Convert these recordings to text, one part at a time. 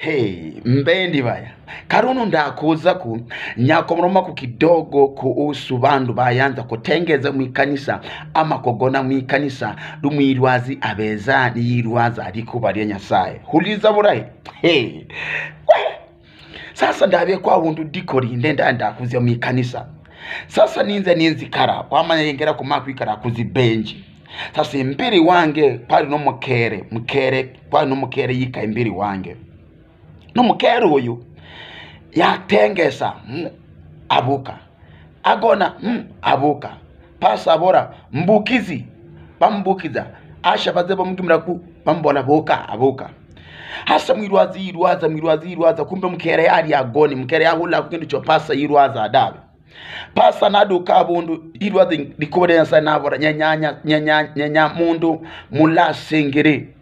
Hey, mbendi vaya karuno ndakuzaku nyakomromaku kidogo kuhusu vandu bayanza kutengeza mwikanisa ama kogona mwikanisa lumwirwazi aveza liyirwaza likuva lya nyasaye huliza vulayi hey. sasa ndavekwa hundu ndikolinde nda ndakuzya mwikanisa sasa ninze ninzikala kwamanya yengera kumakwikala kuzibenji sasa imbiri wange pali nomukere mukere pali nomukere yika imbiri wange no mukere uyu yatengesa mm, abuka agona mm, abuka pasabora mbukizi bambukiza asha baze bamugimira ku bambola boka abuka hasa mwirwazi irwaza mwirwazi irwaza kumbe mkere yari agoni mkere yahula kukindu pasa irwaza adabe pasa nadu naduka abundu yirwaza likubolensa nabora nyanya nyanya nyanya mundu mulasengere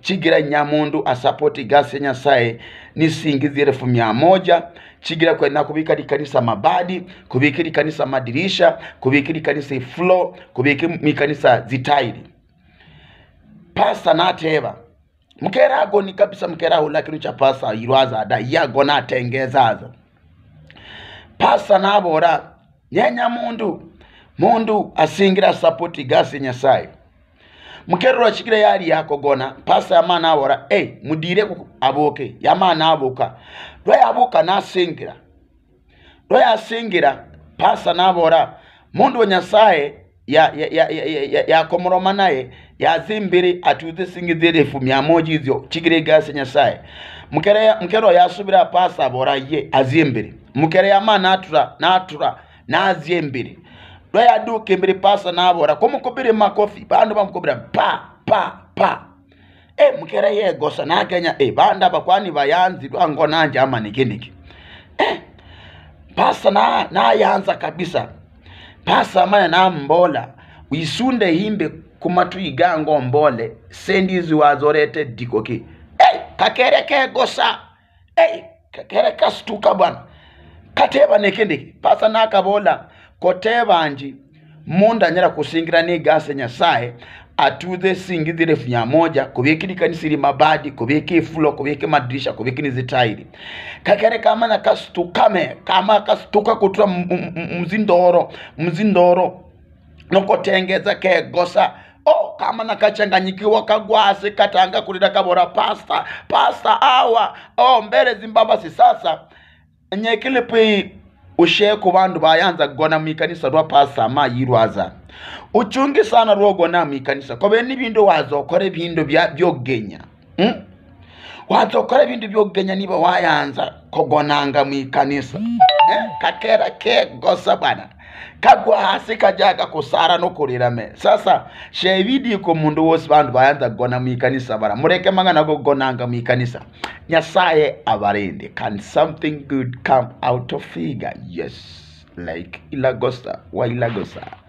chigira nyamundu asapoti gasi ya nyasaye nisingizi elefu mia moja chigira kwena kubika ikanisa mabadi kubika ikanisa madirisha kubikira ikanisa iflo kubikira ikanisa zitaili pasa nateva mkera agoni kabisa mkera hula kinu cha pasa irwaza ada yago natengezazo pasa nabora nye nyamundu mundu asingira sapoti gasi nyasaye mukerro ashikire yali yakogona pasa yamana abora e hey, mudire aboke yamana abuka na singira nasingira ya singira pasa nabora mundu wa nyasaye ya ya, ya, ya, naye yazimbire atudhe singizirifu mia moja izyo chigire gasi nyasaye mukero yasubira pasa bora ye azimbire mukere yamana atura natura nazimbire lwa yaduka imbere pasa nabora komukobire makofi bandu bamukobira pa pa pa e mukera yegosa Kenya e bandu abakwani bayanzi lwango nanje nikiniki e pasa na na yanza kabisa pasa maya na mbola uisunde himbe kumatuigango mbole sendizi wazorete dikoki e kakere gosa e kakere kastuka bwana kateba nekindiki pasa na nakabola kote banji mundu anyala ni nigasa nyasaye atuze singizile efu nyamoja kubikili kanisa ili mabadi kubiki ifulo kubiki madirisha kubiki ni zitairi kakere kama kastukame kama kastuka kutura mzindoro mzindoro nokotengeza kegosa o kama nakachanganyikiwa kagwasi katanga kulira kabora pasta pasta awa o mbele zimbabasi sasa nyekilipi usheko bandu bayanza kugona mwikanisa lwapasa mayirwaza uchungi sana lwogona mwikanisa kobe nibindu wazokora ebindu byogenya hmm? wazokora ebindu byogenya niba wayanza kogonanga mwikanisa hmm? eh? kakera gosa bana kagwa hasi kajaya gakusara no me sasa shebidi ko mundu wose bandu bayanza gona mwikanisa bara mureke mangana mu mwikanisa nyasaye abarinde can something good come out of figure yes like ilagosta wa ilagosa